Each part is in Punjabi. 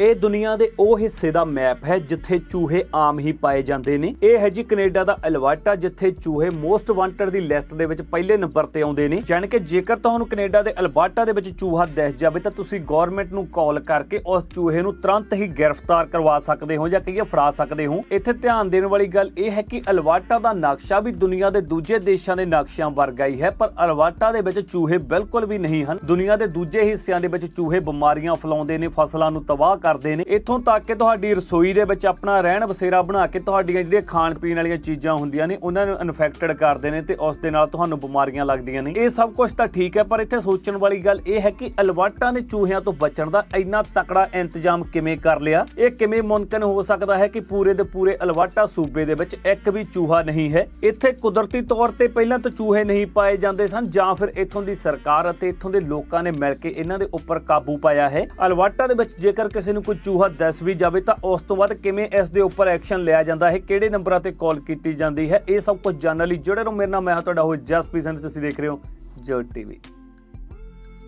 ਇਹ ਦੁਨੀਆ ਦੇ ਉਹ ਹਿੱਸੇ ਦਾ ਮੈਪ ਹੈ ਜਿੱਥੇ ਚੂਹੇ ਆਮ ਹੀ ਪਾਏ ਜਾਂਦੇ ਨੇ ਇਹ ਹੈ ਜੀ ਕੈਨੇਡਾ ਦਾ ਅਲਬਰਟਾ ਜਿੱਥੇ ਚੂਹੇ ਮੋਸਟ ਵਾਂਟਡ ਦੀ ਲਿਸਟ ਦੇ ਵਿੱਚ ਪਹਿਲੇ ਨੰਬਰ ਤੇ ਆਉਂਦੇ ਨੇ ਜਾਨ ਕਿ ਜੇਕਰ ਤੁਹਾਨੂੰ ਕੈਨੇਡਾ ਦੇ ਅਲਬਰਟਾ ਦੇ ਵਿੱਚ ਚੂਹਾ ਦਿਸ ਜਾਵੇ ਤਾਂ ਤੁਸੀਂ ਗਵਰਨਮੈਂਟ ਨੂੰ ਕਾਲ ਕਰਕੇ ਉਸ ਚੂਹੇ ਨੂੰ ਤੁਰੰਤ ਹੀ ਗ੍ਰਿਫਤਾਰ ਕਰਵਾ ਸਕਦੇ ਹੋ ਜਾਂ ਕਹੀਏ ਫੜਾ ਸਕਦੇ ਹੋ ਇੱਥੇ ਧਿਆਨ ਦੇਣ ਵਾਲੀ ਗੱਲ ਇਹ ਹੈ ਕਿ ਅਲਬਰਟਾ ਦਾ ਨਕਸ਼ਾ ਵੀ ਦੁਨੀਆ ਦੇ ਦੂਜੇ ਦੇਸ਼ਾਂ ਦੇ ਨਕਸ਼ਿਆਂ ਵਰਗਾ ਹੀ ਹੈ ਪਰ ਅਲਬਰਟਾ ਦੇ ਵਿੱਚ ਚੂਹੇ ਬਿਲਕੁਲ ਵੀ ਨਹੀਂ ਹਨ ਦੁਨੀਆ ਦੇ ਦੂਜੇ ਹਿੱਸਿਆਂ ਦੇ ਵਿੱਚ ਚੂਹੇ ਬਿਮਾਰੀਆਂ ਫੈਲਾਉਂਦੇ ਨੇ ਫਸਲਾਂ ਨੂੰ ਤਬਾਹ ਕਰਦੇ ਨੇ ਇੱਥੋਂ ਤੱਕ ਕਿ ਤੁਹਾਡੀ ਰਸੋਈ ਦੇ ਵਿੱਚ ਆਪਣਾ ਰਹਿਣ ਬਸੇਰਾ ਬਣਾ ਕੇ ਤੁਹਾਡੀਆਂ ਜਿਹੜੀਆਂ ਖਾਣ ਪੀਣ ਵਾਲੀਆਂ ਚੀਜ਼ਾਂ ਹੁੰਦੀਆਂ ਨੇ ਉਹਨਾਂ ਨੂੰ ਇਨਫੈਕਟਡ ਕਰਦੇ ਨੇ ਤੇ ਉਸ ਦੇ ਨਾਲ ਤੁਹਾਨੂੰ ਬਿਮਾਰੀਆਂ ਲੱਗਦੀਆਂ ਨੇ ਇਹ ਸਭ ਕੁਝ ਤਾਂ ਠੀਕ ਹੈ ਪਰ ਇੱਥੇ ਸੋਚਣ ਵਾਲੀ ਗੱਲ ਇਹ ਹੈ ਕਿ ਅਲਵਾਟਾਂ ਦੇ ਚੂਹਿਆਂ ਤੋਂ ਬਚਣ ਦਾ ਇੰਨਾ ਤਕੜਾ ਇੰਤਜ਼ਾਮ ਕਿਵੇਂ ਕਰ ਲਿਆ ਇਹ ਕਿਵੇਂ ਮੁਮਕਨ ਹੋ ਸਕਦਾ ਹੈ ਕਿ ਪੂਰੇ ਦੇ ਪੂਰੇ ਅਲਵਾਟਾ ਸੂਬੇ ਦੇ ਵਿੱਚ ਇੱਕ ਵੀ ਚੂਹਾ ਨਹੀਂ ਹੈ ਇੱਥੇ ਕੁਦਰਤੀ ਤੌਰ ਤੇ ਪਹਿਲਾਂ ਤਾਂ ਚੂਹੇ ਨਹੀਂ ਪਾਏ ਜਾਂਦੇ ਸਨ ਜਾਂ ਫਿਰ ਇੱਥੋਂ ਦੀ ਸਰਕਾਰ ਅਤੇ ਇੱਥੋਂ ਦੇ ਲੋਕਾਂ ਨੇ ਮਿਲ ਕੇ ਇਹਨਾਂ ਦੇ ਉੱਪਰ ਕਾਬੂ ਪਾਇਆ ਹੈ ਅਲਵਾਟਾ ਦੇ ਵਿੱਚ ਜੇਕਰ ਕਿਸੇ ਨੂੰ ਕੋਈ ਚੂਹਾ ਦੱਸ ਵੀ ਜਾਵੇ ਤਾਂ ਉਸ ਤੋਂ ਬਾਅਦ ਕਿਵੇਂ ਇਸ ਦੇ ਉੱਪਰ ਐਕਸ਼ਨ ਲਿਆ ਜਾਂਦਾ ਹੈ ਕਿਹੜੇ ਨੰਬਰਾਂ ਤੇ ਕਾਲ ਕੀਤੀ ਜਾਂਦੀ ਹੈ ਇਹ ਸਭ ਕੁਝ ਜਾਣਨ ਲਈ ਜਿਹੜੇ ਨੂੰ ਮੇਰੇ ਨਾਲ ਮੈਂ ਤੁਹਾਡਾ ਹੋ ਜਸਪੀ ਸਿੰਘ ਤੁਸੀਂ ਦੇਖ ਰਹੇ ਹੋ ਜਰਟ ਟੀਵੀ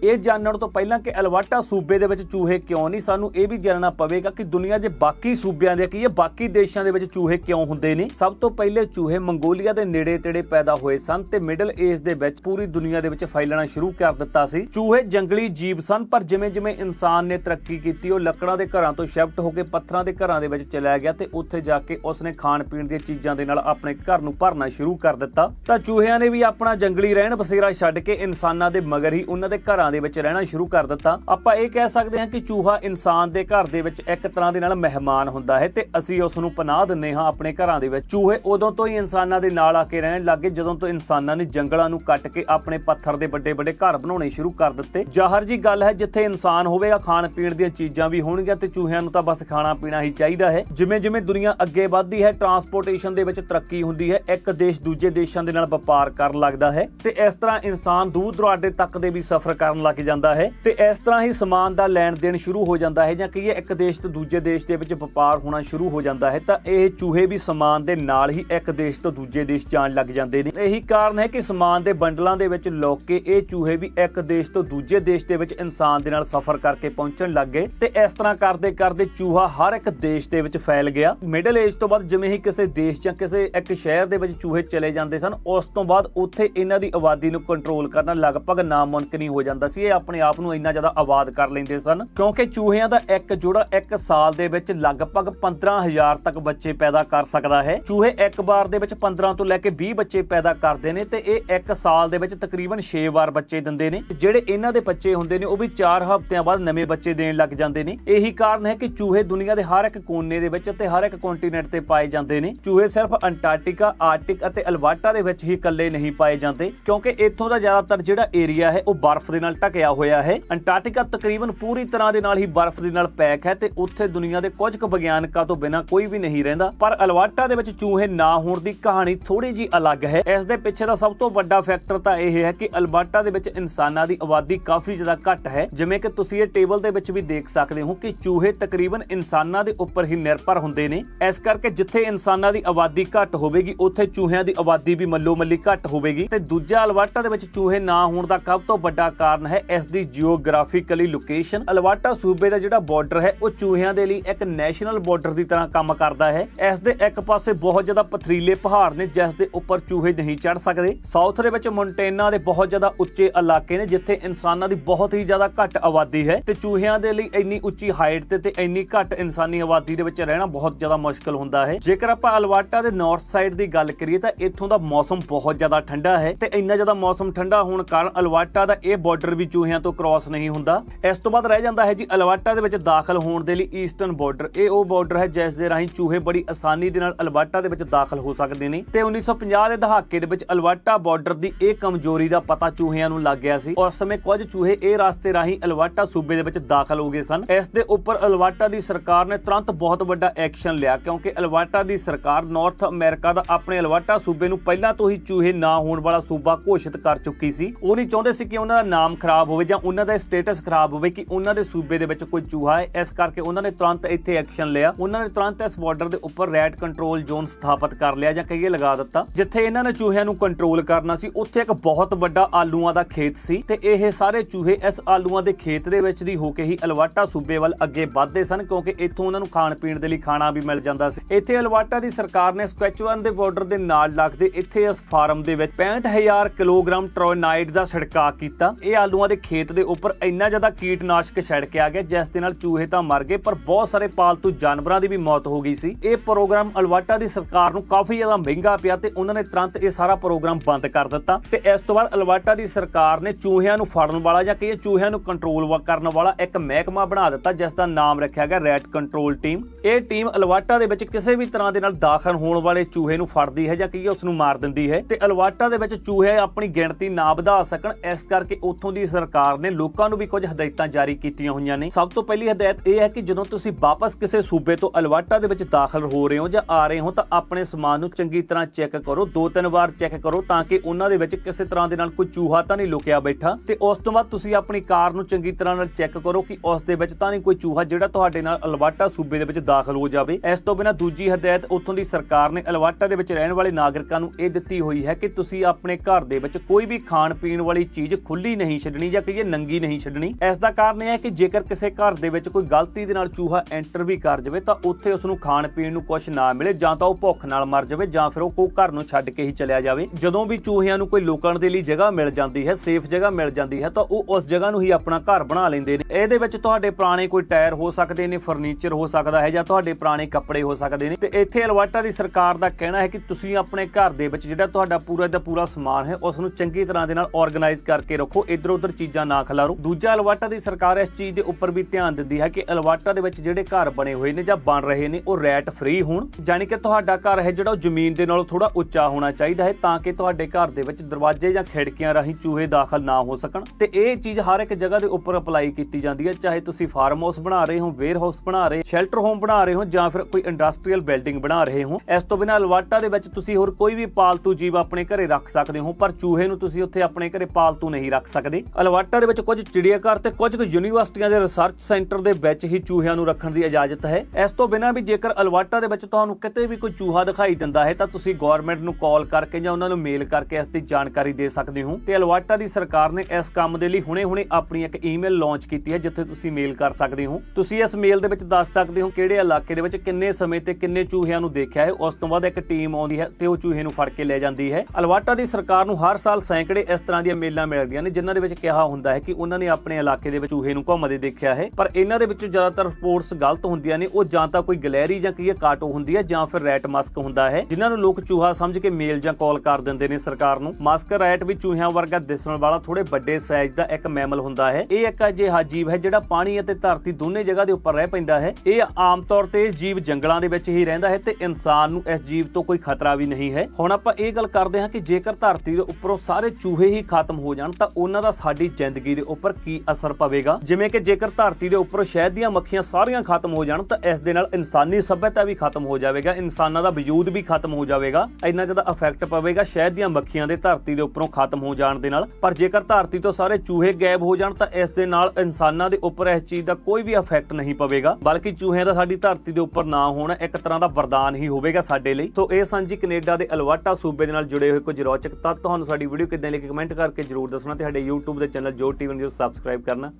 ਇਹ ਜਾਣਨ ਤੋਂ ਪਹਿਲਾਂ ਕਿ ਅਲਵਾਟਾ ਸੂਬੇ ਦੇ ਵਿੱਚ ਚੂਹੇ ਕਿਉਂ ਨਹੀਂ ਸਾਨੂੰ ਇਹ ਵੀ ਜਾਣਨਾ ਪਵੇਗਾ ਕਿ ਦੁਨੀਆ ਦੇ ਬਾਕੀ ਸੂਬਿਆਂ ਦੇ ਕੀ ਇਹ ਬਾਕੀ ਦੇਸ਼ਾਂ ਦੇ ਵਿੱਚ ਚੂਹੇ ਕਿਉਂ ਹੁੰਦੇ ਨੇ ਸਭ ਤੋਂ ਪਹਿਲੇ ਚੂਹੇ ਮੰਗੋਲੀਆ ਦੇ ਨੇੜੇ ਤੇੜੇ ਪੈਦਾ ਹੋਏ ਸਨ ਤੇ ਮਿਡਲ ਏਜ ਦੇ ਵਿੱਚ ਪੂਰੀ ਦੁਨੀਆ ਦੇ ਵਿੱਚ ਫੈਲਣਾ ਸ਼ੁਰੂ ਕਰ ਦਿੱਤਾ ਸੀ ਚੂਹੇ ਜੰਗਲੀ ਜੀਵ ਸਨ ਪਰ ਜਿਵੇਂ ਜਿਵੇਂ ਇਨਸਾਨ ਨੇ ਤਰੱਕੀ ਕੀਤੀ ਉਹ ਲੱਕੜਾਂ ਦੇ ਘਰਾਂ ਤੋਂ ਸ਼ਿਫਟ ਹੋ ਕੇ ਪੱਥਰਾਂ ਦੇ ਘਰਾਂ ਦੇ ਵਿੱਚ ਚਲਾ ਗਿਆ ਤੇ ਉੱਥੇ ਜਾ ਕੇ ਉਸਨੇ ਖਾਣ ਪੀਣ ਦੀਆਂ ਚੀਜ਼ਾਂ ਦੇ ਨਾਲ ਆਪਣੇ ਘਰ ਨੂੰ ਭਰਨਾ ਸ਼ੁਰੂ ਕਰ ਦਿੱਤਾ ਤਾਂ ਚੂਹਿਆਂ ਨੇ ਵੀ ਆਪਣਾ ਜੰਗਲੀ ਰਹਿਣ ਬਸੇਰਾ ਛੱਡ ਕੇ ਇਨਸਾਨਾਂ ਦੇ ਮਗਰ ਹੀ ਉਹਨਾਂ ਦੇ ਘਰਾਂ ਘਰਾਂ ਦੇ ਵਿੱਚ ਰਹਿਣਾ ਸ਼ੁਰੂ ਕਰ ਦਿੱਤਾ ਆਪਾਂ ਇਹ ਕਹਿ ਸਕਦੇ ਹਾਂ ਕਿ ਚੂਹਾ ਇਨਸਾਨ ਦੇ ਘਰ ਦੇ ਵਿੱਚ ਇੱਕ ਤਰ੍ਹਾਂ ਦੇ ਨਾਲ ਮਹਿਮਾਨ ਹੁੰਦਾ ਹੈ ਤੇ ਅਸੀਂ ਉਸ ਨੂੰ ਪਨਾਹ ਦਿੰਨੇ ਹਾਂ ਆਪਣੇ ਘਰਾਂ ਦੇ ਵਿੱਚ ਚੂਹੇ ਉਦੋਂ ਤੋਂ ਹੀ ਇਨਸਾਨਾਂ ਦੇ ਨਾਲ ਆ ਕੇ ਰਹਿਣ ਲੱਗੇ ਜਦੋਂ ਤੋਂ ਇਨਸਾਨਾਂ ਨੇ ਜੰਗਲਾਂ ਨੂੰ ਕੱਟ ਕੇ ਆਪਣੇ ਪੱਥਰ ਦੇ ਵੱਡੇ ਵੱਡੇ ਘਰ ਬਣਾਉਣੇ ਸ਼ੁਰੂ ਕਰ ਦਿੱਤੇ ਜ਼ਾਹਰ ਜੀ ਗੱਲ ਹੈ ਜਿੱਥੇ ਇਨਸਾਨ ਹੋਵੇਗਾ ਖਾਣ ਪੀਣ ਦੀਆਂ ਚੀਜ਼ਾਂ ਵੀ ਹੋਣਗੀਆਂ ਤੇ ਚੂਹਿਆਂ ਨੂੰ ਤਾਂ ਬਸ ਖਾਣਾ ਪੀਣਾ ਹੀ ਚਾਹੀਦਾ ਹੈ ਜਿਵੇਂ ਜਿਵੇਂ ਦੁਨੀਆ ਅੱਗੇ ਵੱਧਦੀ ਹੈ ਟਰਾਂਸਪੋਰਟੇਸ਼ਨ ਦੇ ਵਿੱਚ ਤਰੱਕੀ ਹੁੰਦੀ ਹੈ ਇੱਕ ਦੇਸ਼ ਦੂਜੇ ਦੇਸ਼ਾਂ ਦੇ ਨਾਲ ਵਪਾਰ ਕਰਨ ਲੱਗਦਾ ਹੈ ਤੇ ਇਸ ਤਰ੍ਹਾਂ ਇਨਸਾਨ ਦੂਰ ਦੁਰਾਡੇ ਤੱਕ ਦੇ ਵੀ ਸਫ਼ਰ ਕਰਨ ਕਰਨ ਲੱਗ ਜਾਂਦਾ ਹੈ ਤੇ ਇਸ ਤਰ੍ਹਾਂ ਹੀ ਸਮਾਨ ਦਾ ਲੈਣ ਦੇਣ ਸ਼ੁਰੂ ਹੋ ਜਾਂਦਾ ਹੈ ਜਾਂ ਕਿ ਇੱਕ ਦੇਸ਼ ਤੋਂ ਦੂਜੇ ਦੇਸ਼ ਦੇ ਵਿੱਚ ਵਪਾਰ ਹੋਣਾ ਸ਼ੁਰੂ ਹੋ ਜਾਂਦਾ ਹੈ ਤਾਂ ਇਹ ਚੂਹੇ ਵੀ ਸਮਾਨ ਦੇ ਨਾਲ ਹੀ ਇੱਕ ਦੇਸ਼ ਤੋਂ ਦੂਜੇ ਦੇਸ਼ ਜਾਣ ਲੱਗ ਜਾਂਦੇ ਨੇ ਇਹੀ ਕਾਰਨ ਹੈ ਕਿ ਸਮਾਨ ਦੇ ਬੰਡਲਾਂ ਦੇ ਵਿੱਚ ਲੋਕ ਕੇ ਇਹ ਚੂਹੇ ਵੀ ਇੱਕ ਦੇਸ਼ ਤੋਂ ਦੂਜੇ ਦੇਸ਼ ਦੇ ਵਿੱਚ ਇਨਸਾਨ ਦੇ ਨਾਲ ਸਫ਼ਰ ਕਰਕੇ ਪਹੁੰਚਣ ਲੱਗ ਗਏ ਤੇ ਇਸ ਤਰ੍ਹਾਂ ਕਰਦੇ ਕਰਦੇ ਚੂਹਾ ਹਰ ਇੱਕ ਦੇਸ਼ ਦੇ ਵਿੱਚ ਫੈਲ ਗਿਆ ਮਿਡਲ ਏਜ ਤੋਂ ਬਾਅਦ ਜਿਵੇਂ ਹੀ ਕਿਸੇ ਦੇਸ਼ ਜਾਂ ਕਿਸੇ ਇੱਕ ਸ਼ਹਿਰ ਦੇ ਵਿੱਚ ਚੂਹੇ ਚਲੇ ਜਾਂਦੇ ਸਨ ਉਸ ਤੋਂ ਬਾਅਦ ਉੱਥੇ ਇਹਨਾਂ ਦੀ ਆਬਾਦੀ ਨੂੰ ਕੰਟਰੋਲ ਕਰਨਾ ਲਗਭਗ ਨਾਮੁਮਕਿਨ ਹੋ ਜਾਂਦਾ ਜਾਂਦਾ ਸੀ ਇਹ ਆਪਣੇ ਆਪ ਨੂੰ ਇੰਨਾ ਜ਼ਿਆਦਾ ਆਬਾਦ ਕਰ ਲੈਂਦੇ ਸਨ ਕਿਉਂਕਿ ਚੂਹਿਆਂ ਦਾ ਇੱਕ ਜੋੜਾ ਇੱਕ ਸਾਲ ਦੇ ਵਿੱਚ ਲਗਭਗ 15000 ਤੱਕ ਬੱਚੇ ਪੈਦਾ ਕਰ ਸਕਦਾ ਹੈ ਚੂਹੇ ਇੱਕ ਵਾਰ ਦੇ ਵਿੱਚ 15 ਤੋਂ ਲੈ ਕੇ 20 ਬੱਚੇ ਪੈਦਾ ਕਰਦੇ ਨੇ ਤੇ ਇਹ ਇੱਕ ਸਾਲ ਦੇ ਵਿੱਚ ਤਕਰੀਬਨ 6 ਵਾਰ ਬੱਚੇ ਦਿੰਦੇ ਨੇ ਜਿਹੜੇ ਇਹਨਾਂ ਦੇ ਬੱਚੇ ਹੁੰਦੇ ਨੇ ਉਹ ਵੀ 4 ਹਫ਼ਤਿਆਂ ਬਾਅਦ ਨਵੇਂ ਬੱਚੇ ਦੇਣ ਲੱਗ ਜਾਂਦੇ ਨੇ ਇਹੀ ਕਾਰਨ ਹੈ ਕਿ ਚੂਹੇ ਦੁਨੀਆ ਦੇ ਹਰ ਇੱਕ ਕੋਨੇ ਦੇ ਵਿੱਚ ਤੇ ਹਰ ਇੱਕ ਕੰਟੀਨੈਂਟ ਤੇ ਪਾਏ ਜਾਂਦੇ ਨੇ ਚੂਹੇ ਸਿਰਫ ਅੰਟਾਰਕਟਿਕਾ ਆਰਟਿਕ ਅਤੇ ਅਲਵਾਟਾ ਦੇ ਵਿੱਚ ਹੀ ਇਕੱਲੇ ਨਹੀਂ ਪਾਏ ਜਾਂਦੇ ਕਿਉਂਕਿ ਇੱਥੋਂ ਦਾ ਜ਼ਿਆਦਾਤਰ ਜਿਹੜਾ ਏਰੀਆ ਹੈ ਉਹ ਬਰਫ਼ ਦੇ ਨਾਲ ਢਕਿਆ ਹੋਇਆ ਹੈ ਅੰਟਾਰਕਟਿਕਾ ਤਕਰੀਬਨ ਪੂਰੀ ਤਰ੍ਹਾਂ ਦੇ ਨਾਲ ਹੀ ਬਰਫ਼ ਦੇ ਨਾਲ ਪੈਕ ਹੈ ਤੇ ਉੱਥੇ ਦੁਨੀਆ ਦੇ ਕੁਝ ਕੁ ਵਿਗਿਆਨਕਾਂ ਤੋਂ ਬਿਨਾਂ ਕੋਈ ਵੀ ਨਹੀਂ ਰਹਿੰਦਾ ਪਰ ਅਲਵਾਟਾ ਦੇ ਵਿੱਚ ਚੂਹੇ ਨਾ ਹੋਣ ਦੀ ਕਹਾਣੀ ਥੋੜੀ ਜੀ ਅਲੱਗ ਹੈ ਇਸ ਦੇ ਪਿੱਛੇ ਦਾ ਸਭ ਤੋਂ ਵੱਡਾ ਫੈਕਟਰ ਤਾਂ ਇਹ ਹੈ ਕਿ ਅਲਵਾਟਾ ਦੇ ਵਿੱਚ ਇਨਸਾਨਾਂ ਦੀ ਆਬਾਦੀ ਕਾਫੀ ਜ਼ਿਆਦਾ ਘੱਟ ਹੈ ਜਿਵੇਂ ਕਿ ਤੁਸੀਂ ਇਹ ਟੇਬਲ ਦੇ ਵਿੱਚ ਵੀ ਦੇਖ ਸਕਦੇ ਹੋ ਕਿ ਚੂਹੇ ਤਕਰੀਬਨ ਇਨਸਾਨਾਂ ਦੇ ਉੱਪਰ ਹੀ ਨਿਰਭਰ ਹੁੰਦੇ ਨੇ ਇਸ ਕਰਕੇ ਜਿੱਥੇ ਇਨਸਾਨਾਂ ਦੀ ਆਬਾਦੀ ਘੱਟ ਹੋਵੇਗੀ ਉੱਥੇ ਚੂਹਿਆਂ ਦੀ ਆਬਾਦੀ ਵੀ ਮੱਲੋ ਮੱਲੀ ਘੱਟ ਹੋਵੇਗੀ ਤੇ ਦੂਜਾ ਅਲਵਾਟਾ ਦੇ ਵਿੱਚ ਚੂਹੇ ਨਾ ਹੋਣ ਦਾ ਸਭ ਤੋਂ ਵੱਡਾ ਕਾਰਨ ਕਾਰਨ ਹੈ ਇਸ ਦੀ ਜੀਓਗ੍ਰਾਫਿਕਲੀ ਲੋਕੇਸ਼ਨ ਅਲਵਾਟਾ ਸੂਬੇ ਦਾ ਜਿਹੜਾ ਬਾਰਡਰ ਹੈ ਉਹ ਚੂਹਿਆਂ ਦੇ ਲਈ ਇੱਕ ਨੈਸ਼ਨਲ ਬਾਰਡਰ ਦੀ ਤਰ੍ਹਾਂ ਕੰਮ ਕਰਦਾ ਹੈ ਇਸ ਦੇ ਇੱਕ ਪਾਸੇ ਬਹੁਤ ਜ਼ਿਆਦਾ ਪਥਰੀਲੇ ਪਹਾੜ ਨੇ ਜਿਸ ਦੇ ਉੱਪਰ ਚੂਹੇ ਨਹੀਂ ਚੜ ਸਕਦੇ ਸਾਊਥ ਦੇ ਵਿੱਚ ਮੌਂਟੇਨਾ ਦੇ ਬਹੁਤ ਜ਼ਿਆਦਾ ਉੱਚੇ ਇਲਾਕੇ ਨੇ ਜਿੱਥੇ ਇਨਸਾਨਾਂ ਦੀ ਬਹੁਤ ਹੀ ਜ਼ਿਆਦਾ ਘੱਟ ਆਬਾਦੀ ਹੈ ਤੇ ਚੂਹਿਆਂ ਦੇ ਲਈ ਇੰਨੀ ਉੱਚੀ ਹਾਈਟ ਤੇ ਤੇ ਇੰਨੀ ਘੱਟ ਇਨਸਾਨੀ ਆਬਾਦੀ ਦੇ ਵਿੱਚ ਰਹਿਣਾ ਬਹੁਤ ਜ਼ਿਆਦਾ ਮੁਸ਼ਕਲ ਹੁੰਦਾ ਹੈ ਜੇਕਰ ਆਪਾਂ ਅਲਵਾਟਾ ਦੇ ਨਾਰਥ ਸਾਈਡ ਦੀ ਗੱਲ ਕਰੀਏ ਤਾਂ ਇੱਥੋਂ ਦਾ ਮੌਸਮ ਬਹੁਤ ਜ਼ਿਆਦਾ ਠੰਡਾ ਹੈ ਤੇ ਇੰਨਾ ਜ਼ਿਆਦਾ ਮੌਸਮ ਠੰਡਾ ਹੋਣ ਕਾਰਨ ਅਲਵਾਟਾ ਦਾ ਇਹ ਬਾਰਡਰ ਵੀ ਚੂਹਿਆਂ ਤੋਂ ਕ੍ਰਾਸ ਨਹੀਂ ਹੁੰਦਾ ਇਸ ਤੋਂ ਬਾਅਦ ਰਹਿ ਜਾਂਦਾ ਹੈ ਜੀ ਅਲਵਾਟਾ ਦੇ ਵਿੱਚ ਦਾਖਲ ਹੋਣ ਦੇ ਲਈ ਈਸਟਰਨ ਬਾਰਡਰ ਇਹ ਉਹ ਬਾਰਡਰ ਹੈ ਜਿਸ ਦੇ ਰਾਹੀਂ ਚੂਹੇ ਬੜੀ ਆਸਾਨੀ ਦੇ ਨਾਲ ਅਲਵਾਟਾ ਦੇ ਵਿੱਚ ਦਾਖਲ ਹੋ ਸਕਦੇ ਨੇ ਤੇ 1950 ਦੇ ਦਹਾਕੇ ਦੇ ਵਿੱਚ ਅਲਵਾਟਾ ਬਾਰਡਰ ਦੀ ਇਹ ਕਮਜ਼ੋਰੀ ਦਾ ਪਤਾ ਚੂਹਿਆਂ ਨੂੰ ਲੱਗ ਗਿਆ ਸੀ ਉਸ ਸਮੇਂ ਕੁਝ ਚੂਹੇ ਇਹ ਰਾਸਤੇ ਰਾਹੀਂ ਅਲਵਾਟਾ ਸੂਬੇ ਦੇ ਵਿੱਚ ਦਾਖਲ ਹੋ ਗਏ ਸਨ ਇਸ ਦੇ ਉੱਪਰ ਅਲਵਾਟਾ ਦੀ ਸਰਕਾਰ ਨੇ ਤੁਰੰਤ ਬਹੁਤ ਵੱਡਾ ਐਕਸ਼ਨ ਲਿਆ ਕਿਉਂਕਿ ਅਲਵਾਟਾ ਦੀ ਸਰਕਾਰ ਨਾਰਥ ਅਮਰੀਕਾ ਦਾ ਆਪਣੇ ਅਲਵਾਟਾ ਸੂਬੇ ਨੂੰ ਪਹਿਲਾਂ ਤੋਂ ਹੀ ਚੂਹੇ ਨਾ ਹੋਣ ਵਾਲਾ ਸੂਬਾ ਘੋਸ਼ਿਤ ਕਰ ਚੁੱਕੀ ਸੀ ਉਹ ਨਹੀਂ ਚਾਹੁੰਦੇ ਸੀ ਕਿ ਉਹਨਾਂ ਦਾ ਨਾਮ ਖਰਾਬ ਹੋਵੇ ਜਾਂ ਉਹਨਾਂ ਦਾ ਸਟੇਟਸ ਖਰਾਬ ਹੋਵੇ ਕਿ ਉਹਨਾਂ ਦੇ ਸੂਬੇ ਦੇ ਵਿੱਚ ਕੋਈ ਚੂਹਾ ਹੈ ਇਸ ਕਰਕੇ ਉਹਨਾਂ ਨੇ ਤੁਰੰਤ ਇੱਥੇ ਐਕਸ਼ਨ ਲਿਆ ਉਹਨਾਂ ਨੇ ਤੁਰੰਤ ਇਸ ਬਾਰਡਰ ਦੇ ਉੱਪਰ ਰੈਡ ਕੰਟਰੋਲ ਜ਼ੋਨ ਸਥਾਪਿਤ ਕਰ ਲਿਆ ਜਾਂ ਕਹੀਏ ਲਗਾ ਦਿੱਤਾ ਜਿੱਥੇ ਇਹਨਾਂ ਨੇ ਚੂਹਿਆਂ ਨੂੰ ਕੰਟਰੋਲ ਕਰਨਾ ਸੀ ਉੱਥੇ ਇੱਕ ਬਹੁਤ ਵੱਡਾ ਆਲੂਆਂ ਦਾ ਖੇਤ ਸੀ ਤੇ ਇਹ ਸਾਰੇ ਚੂਹੇ ਇਸ ਆਲੂਆਂ ਦੇ ਖੇਤ ਦੇ ਵਿੱਚ ਦੀ ਹੋ ਕੇ ਹੀ ਅਲਵਾਟਾ ਸੂਬੇ ਵੱਲ ਅੱਗੇ ਵੱਧਦੇ ਸਨ ਕਿਉਂਕਿ ਇੱਥੋਂ ਉਹਨਾਂ ਨੂੰ ਖਾਣ ਪੀਣ ਦੇ ਲਈ ਖਾਣਾ ਵੀ ਮਿਲ ਜਾਂਦਾ ਸੀ ਇੱਥੇ ਅਲਵਾਟਾ ਦੀ ਸਰਕਾਰ ਨੇ ਸਕੈਚਵਨ ਦੇ ਬਾਰਡਰ ਦੇ ਨਾਲ ਲੱਗਦੇ ਇੱਥੇ ਇਸ ਫਾਰਮ ਦੇ ਵਿੱਚ 65000 ਕਿਲੋਗ੍ਰਾਮ ਟ੍ਰੋਨਾਈਟ ਦਾ ਛਿੜਕਾਅ ਕੀਤਾ ਇਹ ਆਲੂ ਕਦੂਆਂ ਦੇ ਖੇਤ ਦੇ ਉੱਪਰ ਇੰਨਾ ਜ਼ਿਆਦਾ ਕੀਟਨਾਸ਼ਕ ਆ ਗਿਆ ਜਿਸ ਦੇ ਨਾਲ ਚੂਹੇ ਤਾਂ ਮਰ ਗਏ ਪਰ ਬਹੁਤ ਸਾਰੇ ਪਾਲਤੂ ਜਾਨਵਰਾਂ ਦੀ ਵੀ ਮੌਤ ਹੋ ਗਈ ਸੀ ਇਹ ਪ੍ਰੋਗਰਾਮ ਅਲਵਾਟਾ ਦੀ ਸਰਕਾਰ ਨੂੰ ਕਾਫੀ ਜ਼ਿਆਦਾ ਮਹਿੰਗਾ ਪਿਆ ਤੇ ਉਹਨਾਂ ਨੇ ਤੁਰੰਤ ਇਹ ਸਾਰਾ ਪ੍ਰੋਗਰਾਮ ਬੰਦ ਕਰ ਦਿੱਤਾ ਤੇ ਇਸ ਤੋਂ ਬਾਅਦ ਅਲਵਾਟਾ ਦੀ ਸਰਕਾਰ ਨੇ ਚੂਹਿਆਂ ਨੂੰ ਫੜਨ ਵਾਲਾ ਜਾਂ ਕਹੀਏ ਚੂਹਿਆਂ ਨੂੰ ਕੰਟਰੋਲ ਕਰਨ ਵਾਲਾ ਇੱਕ ਮਹਿਕਮਾ ਬਣਾ ਦਿੱਤਾ ਜਿਸ ਦਾ ਨਾਮ ਰੱਖਿਆ ਗਿਆ ਰੈਟ ਕੰਟਰੋਲ ਟੀਮ ਇਹ ਟੀਮ ਅਲਵਾਟਾ ਦੇ ਵਿੱਚ ਕਿਸੇ ਵੀ ਤਰ੍ਹਾਂ ਦੇ ਨਾਲ ਦਾਖਲ ਹੋਣ ਵਾਲੇ ਚੂਹੇ ਨੂੰ ਫੜਦੀ ਹੈ ਜਾਂ ਕਹੀਏ ਉਸ ਨੂੰ ਮਾਰ ਦਿੰਦੀ ਹੈ ਤੇ ਅਲਵਾਟਾ ਦੇ ਵਿੱਚ ਚੂਹੇ ਆਪਣੀ ਗਿਣਤੀ ਨਾ ਵਧਾ ਸਕਣ ਇਸ ਕਰਕੇ ਉੱਥੋਂ ਦੀ ਸਰਕਾਰ ਨੇ ਲੋਕਾਂ ਨੂੰ ਵੀ ਕੁਝ ਹਦਾਇਤਾਂ ਜਾਰੀ ਕੀਤੀਆਂ ਹੋਈਆਂ ਨੇ ਸਭ ਤੋਂ ਪਹਿਲੀ ਹਦਾਇਤ ਇਹ ਹੈ ਕਿ ਜਦੋਂ ਤੁਸੀਂ ਵਾਪਸ ਕਿਸੇ ਸੂਬੇ ਤੋਂ ਅਲਵਾਟਾ ਦੇ ਵਿੱਚ ਦਾਖਲ ਹੋ ਰਹੇ ਹੋ ਜਾਂ ਆ ਰਹੇ ਹੋ ਤਾਂ ਆਪਣੇ ਸਮਾਨ ਨੂੰ ਚੰਗੀ ਤਰ੍ਹਾਂ ਚੈੱਕ ਕਰੋ ਦੋ ਤਿੰਨ ਵਾਰ ਚੈੱਕ ਕਰੋ ਤਾਂ ਕਿ ਉਹਨਾਂ ਦੇ ਵਿੱਚ ਕਿਸੇ ਤਰ੍ਹਾਂ ਦੇ ਨਾਲ ਕੋਈ ਚੂਹਾ ਤਾਂ ਨਹੀਂ ਲੁਕਿਆ ਬੈਠਾ ਤੇ ਉਸ ਤੋਂ ਬਾਅਦ ਤੁਸੀਂ ਆਪਣੀ ਕਾਰ ਨੂੰ ਚੰਗੀ ਤਰ੍ਹਾਂ ਨਾਲ ਚੈੱਕ ਕਰੋ ਕਿ ਉਸ ਦੇ ਵਿੱਚ ਤਾਂ ਨਹੀਂ ਕੋਈ ਚੂਹਾ ਜਿਹੜਾ ਤੁਹਾਡੇ ਨਾਲ ਅਲਵਾਟਾ ਸੂਬੇ ਦੇ ਵਿੱਚ ਦਾਖਲ ਹੋ ਜਾਵੇ ਇਸ ਤੋਂ ਬਿਨਾਂ ਦੂਜੀ ਹਦਾਇਤ ਉੱਥੋਂ ਦੀ ਸਰਕਾਰ ਨੇ ਅਲਵਾਟਾ ਦੇ ਵਿੱਚ ਰਹਿਣ ਵਾਲੇ ਨਾਗਰਿਕਾਂ ਨੂੰ ਇਹ ਦਿੱਤੀ ਹੋਈ ਹੈ ਕਿ ਤੁਸੀਂ ਆਪਣੇ ਘਰ ਦੇ ਵਿੱਚ ਕੋਈ ਵੀ ਖਾਣ ਪੀਣ ਵਾਲੀ ਚੀਜ਼ ਖੁੱਲੀ ਨਹੀਂ ਛੱਡਣੀ ਜਾਂ ਕਹੀਏ ਨੰਗੀ ਨਹੀਂ ਛੱਡਣੀ ਇਸ ਦਾ ਕਾਰਨ ਇਹ ਹੈ ਕਿ ਜੇਕਰ ਕਿਸੇ ਘਰ ਦੇ ਵਿੱਚ ਕੋਈ ਗਲਤੀ ਦੇ ਨਾਲ ਚੂਹਾ ਐਂਟਰ ਵੀ ਕਰ ਜਾਵੇ ਤਾਂ ਉੱਥੇ ਉਸ ਨੂੰ ਖਾਣ ਪੀਣ ਨੂੰ ਕੁਝ ਨਾ ਮਿਲੇ ਜਾਂ ਤਾਂ ਉਹ ਭੁੱਖ ਨਾਲ ਮਰ ਜਾਵੇ ਜਾਂ ਫਿਰ ਉਹ ਕੋ ਘਰ ਨੂੰ ਛੱਡ ਕੇ ਹੀ ਚਲਿਆ ਜਾਵੇ ਜਦੋਂ ਵੀ ਚੂਹਿਆਂ ਨੂੰ ਕੋਈ ਲੋਕਣ ਦੇ ਲਈ ਜਗ੍ਹਾ ਮਿਲ ਜਾਂਦੀ ਹੈ ਸੇਫ ਜਗ੍ਹਾ ਮਿਲ ਜਾਂਦੀ ਹੈ ਤਾਂ ਉਹ ਉਸ ਜਗ੍ਹਾ ਨੂੰ ਹੀ ਆਪਣਾ ਘਰ ਬਣਾ ਲੈਂਦੇ ਨੇ ਇਹਦੇ ਵਿੱਚ ਤੁਹਾਡੇ ਪੁਰਾਣੇ ਕੋਈ ਟਾਇਰ ਹੋ ਸਕਦੇ ਨੇ ਫਰਨੀਚਰ ਹੋ ਸਕਦਾ ਹੈ ਜਾਂ ਤੁਹਾਡੇ ਪੁਰਾਣੇ ਕੱਪੜੇ ਹੋ ਸਕਦੇ ਨੇ ਤੇ ਇੱਥੇ ਅਲਵਾਟਾ ਦੀ ਸਰਕਾਰ ਦਾ ਕਹਿਣਾ ਹੈ ਕਿ ਤੁਸੀਂ ਆਪਣੇ ਘਰ ਦੇ ਵਿੱਚ ਜਿਹੜਾ ਤੁਹਾਡਾ ਪੂਰਾ ਦਾ ਪੂਰਾ ਸਮਾਨ ਹੈ ਉਸ ਨੂੰ ਚੰਗੀ ਤਰ੍ਹਾਂ ਦੇ ਨਾਲ ਆਰਗੇਨਾਈਜ਼ ਕਰਕੇ ਰੱਖੋ ਉਧਰ ਚੀਜ਼ਾਂ ਨਾ ਖਲਾਰੋ ਦੂਜਾ ਅਲਵਾਟਾ ਦੀ ਸਰਕਾਰ ਇਸ ਚੀਜ਼ ਦੇ ਉੱਪਰ ਵੀ ਧਿਆਨ ਦਿੰਦੀ ਹੈ ਕਿ ਅਲਵਾਟਾ ਦੇ ਵਿੱਚ ਜਿਹੜੇ ਘਰ ਬਣੇ ਹੋਏ ਨੇ ਜਾਂ ਬਣ ਰਹੇ ਨੇ ਉਹ ਰੈਟ ਫ੍ਰੀ ਹੋਣ ਯਾਨੀ ਕਿ ਤੁਹਾਡਾ ਘਰ ਹੈ ਜਿਹੜਾ ਉਹ ਜ਼ਮੀਨ ਦੇ ਨਾਲੋਂ ਥੋੜਾ ਉੱਚਾ ਹੋਣਾ ਚਾਹੀਦਾ ਹੈ ਤਾਂ ਕਿ ਤੁਹਾਡੇ ਘਰ ਦੇ ਵਿੱਚ ਦਰਵਾਜ਼ੇ ਜਾਂ ਖਿੜਕੀਆਂ ਰਾਹੀਂ ਚੂਹੇ ਦਾਖਲ ਨਾ ਹੋ ਸਕਣ ਤੇ ਇਹ ਚੀਜ਼ ਹਰ ਇੱਕ ਜਗ੍ਹਾ ਦੇ ਉੱਪਰ ਅਪਲਾਈ ਕੀਤੀ ਜਾਂਦੀ ਹੈ ਚਾਹੇ ਤੁਸੀਂ ਫਾਰਮ ਹਾਊਸ ਬਣਾ ਰਹੇ ਹੋ ਵੇਅਰ ਹਾਊਸ ਬਣਾ ਰਹੇ ਸ਼ੈਲਟਰ ਹੋਮ ਬਣਾ ਰਹੇ ਹੋ ਜਾਂ ਫਿਰ ਕੋਈ ਇੰਡਸਟਰੀਅਲ ਬਿਲਡਿੰਗ ਬਣਾ ਰਹੇ ਹੋ ਇਸ ਤੋਂ ਬਿਨਾਂ ਅਲਵਾਟਾ ਦੇ ਵਿੱਚ ਤੁਸੀਂ ਹੋਰ ਕੋਈ ਵੀ ਪਾਲਤੂ ਜੀਵ ਆਪਣੇ ਘਰੇ ਰੱਖ ਸਕਦੇ ਹੋ ਪਰ ਚੂਹੇ ਨੂੰ ਤੁਸੀਂ ਉੱਥੇ ਆਪਣੇ ਘਰੇ ਪਾਲਤੂ ਨਹੀਂ ਰੱਖ ਸਕਦੇ ਅਲਵਾਟਾ ਦੇ ਵਿੱਚ ਕੁਝ ਚਿੜੀਆਘਰ ਤੇ ਕੁਝ ਕੁ ਯੂਨੀਵਰਸਿਟੀਆਂ ਦੇ ਰਿਸਰਚ ਸੈਂਟਰ ਦੇ ਵਿੱਚ ਹੀ ਚੂਹਿਆਂ ਨੂੰ ਰੱਖਣ ਦੀ ਇਜਾਜ਼ਤ ਹੈ ਇਸ ਤੋਂ ਬਿਨਾਂ ਵੀ ਜੇਕਰ ਅਲਵਾਟਾ ਦੇ ਵਿੱਚ ਤੁਹਾਨੂੰ ਕਿਤੇ ਵੀ ਕੋਈ ਚੂਹਾ ਦਿਖਾਈ ਦਿੰਦਾ ਹੈ ਤਾਂ ਤੁਸੀਂ ਗਵਰਨਮੈਂਟ ਨੂੰ ਕਾਲ ਕਰਕੇ ਜਾਂ ਉਹਨਾਂ ਨੂੰ ਮੇਲ ਕਰਕੇ ਇਸ ਦੀ ਜਾਣਕਾਰੀ ਦੇ ਸਕਦੇ ਹੋ ਤੇ ਅਲਵਾਟਾ ਦੀ ਸਰਕਾਰ ਨੇ ਇਸ ਕੰਮ ਦੇ ਲਈ ਹੁਣੇ-ਹੁਣੇ ਆਪਣੀ ਇੱਕ ਈਮੇਲ ਲਾਂਚ ਕੀਤੀ ਹੈ ਜਿੱਥੇ ਤੁਸੀਂ ਮੇਲ ਕਰ ਸਕਦੇ ਹੋ ਤੁਸੀਂ ਇਸ ਮੇਲ ਦੇ ਵਿੱਚ ਦੱਸ ਸਕਦੇ ਹੋ ਕਿਹੜੇ ਇਲਾਕੇ ਦੇ ਵਿੱਚ ਕਿੰਨੇ ਸਮੇਂ ਤੇ ਕਿੰਨੇ ਚੂਹਿਆਂ ਨੂੰ ਦੇਖਿਆ ਹੈ ਉਸ ਤੋਂ ਬਾਅਦ ਇੱਕ ਟੀਮ ਆਉਂਦੀ ਹੈ ਤੇ ਉਹ ਚੂਹੇ ਨੂੰ ਫੜ ਕੇ ਲੈ ਜਾਂਦੀ ਹੈ ਅਲਵਾਟਾ ਦੀ ਸਰਕਾਰ ਨੂੰ ਹਰ ਸਾਲ ਸੈਂਕੜੇ ਇਸ ਤਰ੍ਹਾਂ ਦੀਆਂ ਮੇਲਾਂ ਮਿਲਦੀਆਂ ਨੇ ਜਿਨ੍ਹਾਂ ਦੇ ਵਿੱਚ ਕਿਹਾ ਹੁੰਦਾ ਹੈ ਕਿ ਉਹਨਾਂ ਨੇ ਆਪਣੇ ਇਲਾਕੇ ਦੇ ਵਿੱਚ ਚੂਹੇ ਨੂੰ ਘੁੰਮਦੇ ਦੇਖਿਆ ਹੈ ਪਰ ਇਹਨਾਂ ਦੇ ਵਿੱਚੋਂ ਜ਼ਿਆਦਾਤਰ ਰਿਪੋਰਟਸ ਗਲਤ ਹੁੰਦੀਆਂ ਨੇ ਉਹ ਜਾਂ ਤਾਂ ਕੋਈ ਗਲੈਰੀ ਜਾਂ ਕੀ ਕਾਟੋ ਹੁੰਦੀ ਹੈ ਜਾਂ ਫਿਰ ਰੈਟ ਮਸਕ ਹੁੰਦਾ ਹੈ ਜਿਨ੍ਹਾਂ ਨੂੰ ਲੋਕ ਚੂਹਾ ਸਮਝ ਕੇ ਮੇਲ ਜਾਂ ਕਾਲ ਕਰ ਦਿੰਦੇ ਨੇ ਸਰਕਾਰ ਨੂੰ ਮਸਕ ਰੈਟ ਵੀ ਚੂਹਿਆਂ ਵਰਗਾ ਦਿਸਣ ਵਾਲਾ ਥੋੜੇ ਵੱਡੇ ਸਾਈਜ਼ ਦਾ ਇੱਕ ਮੈਮਲ ਹੁੰਦਾ ਹੈ ਇਹ ਇੱਕ ਅਜਿਹਾ ਜੀਵ ਹੈ ਜਿਹੜਾ ਪਾਣੀ ਅਤੇ ਧਰਤੀ ਦੋਨੇ ਜਗ੍ਹਾ ਦੇ ਉੱਪਰ ਰਹਿ ਪੈਂਦਾ ਹੈ ਇਹ ਆਮ ਤੌਰ ਤੇ ਜੀਵ ਜੰਗਲਾਂ ਦੇ ਵਿੱਚ ਹੀ ਰਹਿੰਦਾ ਹੈ ਤੇ ਇਨਸਾਨ ਨੂੰ ਇਸ ਜੀਵ ਤੋਂ ਕੋਈ ਖਤਰਾ ਵੀ ਨਹੀਂ ਹੈ ਹੁਣ ਆਪਾਂ ਇਹ ਗੱਲ ਕਰਦੇ ਹਾਂ ਕਿ ਜੇਕਰ ਧਰਤੀ ਦੇ ਉੱਪਰੋਂ ਸਾਰੇ ਚੂਹੇ ਹੀ ਖਤਮ ਹੋ ਜਾਣ ਤਾਂ ਉਹਨਾਂ ਦਾ ਸਾਡੀ ਜ਼ਿੰਦਗੀ ਦੇ ਉੱਪਰ ਕੀ ਅਸਰ ਪਵੇਗਾ ਜਿਵੇਂ ਕਿ ਜੇਕਰ ਧਰਤੀ ਦੇ ਉੱਪਰ ਸ਼ਹਿਦ ਦੀਆਂ ਮੱਖੀਆਂ ਸਾਰੀਆਂ ਖਤਮ ਹੋ ਜਾਣ ਤਾਂ ਇਸ ਦੇ ਨਾਲ ਇਨਸਾਨੀ ਸਭਿਅਤਾ ਵੀ ਖਤਮ ਹੋ ਜਾਵੇਗਾ ਇਨਸਾਨਾਂ ਦਾ ਵਜੂਦ ਵੀ ਖਤਮ ਹੋ ਜਾਵੇਗਾ ਇੰਨਾ ਜ਼ਿਆਦਾ ਇਫੈਕਟ ਪਵੇਗਾ ਸ਼ਹਿਦ ਦੀਆਂ ਮੱਖੀਆਂ ਦੇ ਧਰਤੀ ਦੇ ਉੱਪਰੋਂ ਖਤਮ ਹੋ ਜਾਣ ਦੇ ਨਾਲ ਪਰ ਜੇਕਰ ਧਰਤੀ ਤੋਂ ਸਾਰੇ ਚੂਹੇ ਗਾਇਬ ਹੋ ਜਾਣ ਤਾਂ ਇਸ ਦੇ ਨਾਲ ਇਨਸਾਨਾਂ ਦੇ ਉੱਪਰ ਇਸ ਚੀਜ਼ ਦਾ ਕੋਈ ਵੀ ਇਫੈਕਟ ਨਹੀਂ ਪਵੇਗਾ ਬਲਕਿ ਚੂਹਿਆਂ ਦਾ ਸਾਡੀ ਧਰਤੀ ਦੇ ਉੱਪਰ ਨਾ ਹੋਣਾ ਇੱਕ ਤਰ੍ਹਾਂ ਦਾ ਵਰਦਾਨ ਹੀ ਹੋਵੇਗਾ ਸਾਡੇ ਲਈ ਸੋ ਇਹ ਸਾਂਝੀ ਕੈਨੇਡਾ ਦੇ ਅਲਵਾਟਾ ਸੂਬੇ ਦੇ ਨਾਲ ਜੁੜੇ ਹੋਏ ਕੁਝ ਰੌਚਕ ਤੱਤ ਤੁਹਾਨੂੰ ਸਾਡੀ ਵੀਡੀਓ ਕਿਦਾਂ ਲੱਗੀ ਕਮੈਂਟ ਕਰਕੇ ਜਰੂਰ ਦੱਸਣਾ ਤੇ ਸਾਡੇ YouTube YouTube ਦੇ ਚੈਨਲ ਜੋ ਟੀਵੀ ਸਬਸਕ੍ਰਾਈਬ ਕਰਨਾ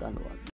ਧੰਨਵਾਦ